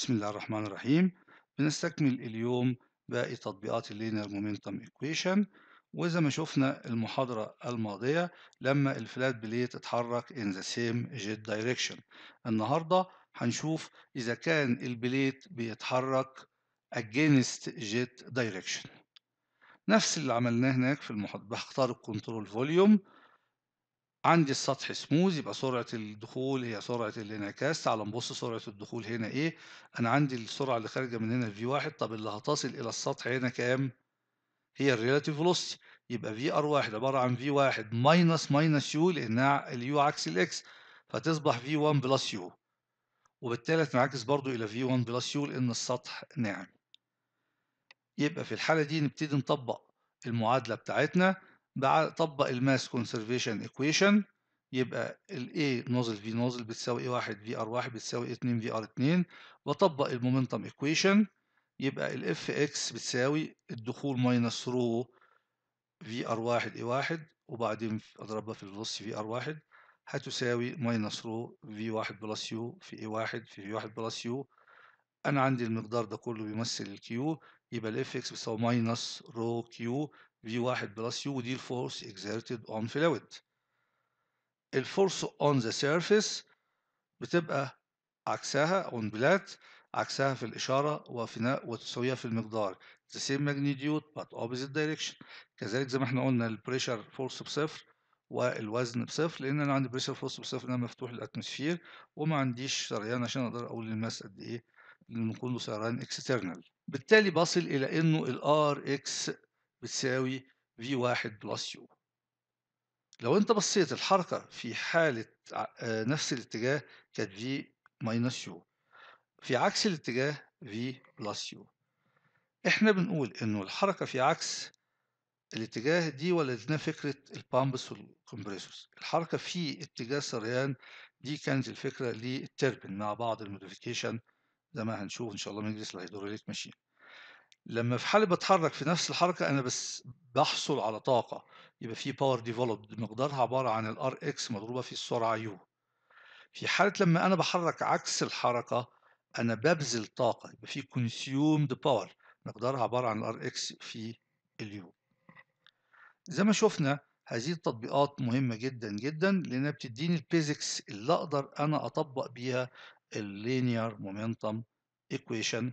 بسم الله الرحمن الرحيم بنستكمل اليوم باقي تطبيقات اللينير مومنتم ايكويشن وإذا ما شفنا المحاضرة الماضية لما الفلات بليت اتحرك in the same jet direction النهاردة هنشوف إذا كان البليت بيتحرك against jet direction نفس اللي عملناه هناك في المحاضرة بختار الكنترول فوليوم عندي السطح سموز يبقى سرعة الدخول هي سرعة الانعكاس تعال نبص سرعة الدخول هنا ايه انا عندي السرعة اللي خارجة من هنا في 1 طب اللي هتصل الى السطح هنا كام هي الريلاتيف فيلوسيتي يبقى في ار 1 عبارة عن في 1 ماينس ماينس يو لانها اليو عكس الاكس فتصبح في 1 بلس يو وبالتالي هتنعكس برضو الى في 1 بلس يو لان السطح ناعم يبقى في الحالة دي نبتدي نطبق المعادلة بتاعتنا طبق الماس كونسرفيشن ايكويشن يبقى ال A نوزل V نوزل بتساوي A1 VR1 بتساوي A2 VR2 وطبق المومنتم ايكويشن يبقى ال Fx بتساوي الدخول ماينس رو VR1 A1 وبعدين أضربها في النص VR1 هتساوي ماينس رو V1 بلس U في A1 في V1 بلس U انا عندي المقدار ده كله بيمثل الكيو يبقى الاف اكس بيساوي ماينس رو كيو في 1 بلس يو ودي الفورس اكزيرتد اون فلويد الفورس اون ذا سيرفيس بتبقى عكسها اون بلات عكسها في الإشارة وفناء وتساويها في المقدار the same magnitude but opposite direction كذلك زي ما احنا قلنا البريشر فورس بصفر والوزن بصفر لأن أنا عندي بريشر فورس بصفر أنا مفتوح للأتموسفير وما عنديش سريان عشان أقدر أقول الماس قد إيه لنقول له سعران اكسترنال بالتالي بصل إلى أنه ال Rx بتساوي V1 بلس U لو أنت بصيت الحركة في حالة آه، نفس الاتجاه كانت V ماينس U في عكس الاتجاه V بلس U احنا بنقول انه الحركة في عكس الاتجاه دي ولدنا فكرة البامبس والكمبريسورز الحركة في اتجاه سريان دي كانت الفكرة للتربن مع بعض الموديفيكيشن زي ما هنشوف ان شاء الله مجلس الهيدروليك ماشين لما في حاله بتحرك في نفس الحركه انا بس بحصل على طاقه يبقى في باور ديفلوبد مقدارها عباره عن الار اكس مضروبه في السرعه يو في حاله لما انا بحرك عكس الحركه انا ببذل طاقه يبقى في كونسيومد باور مقدارها عباره عن الار اكس في اليو زي ما شفنا هذه التطبيقات مهمة جدا جدا لأنها بتديني البيزكس اللي أقدر أنا أطبق بيها اللينير مومنتم إيكويشن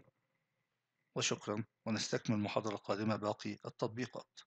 وشكرا ونستكمل المحاضره القادمه باقي التطبيقات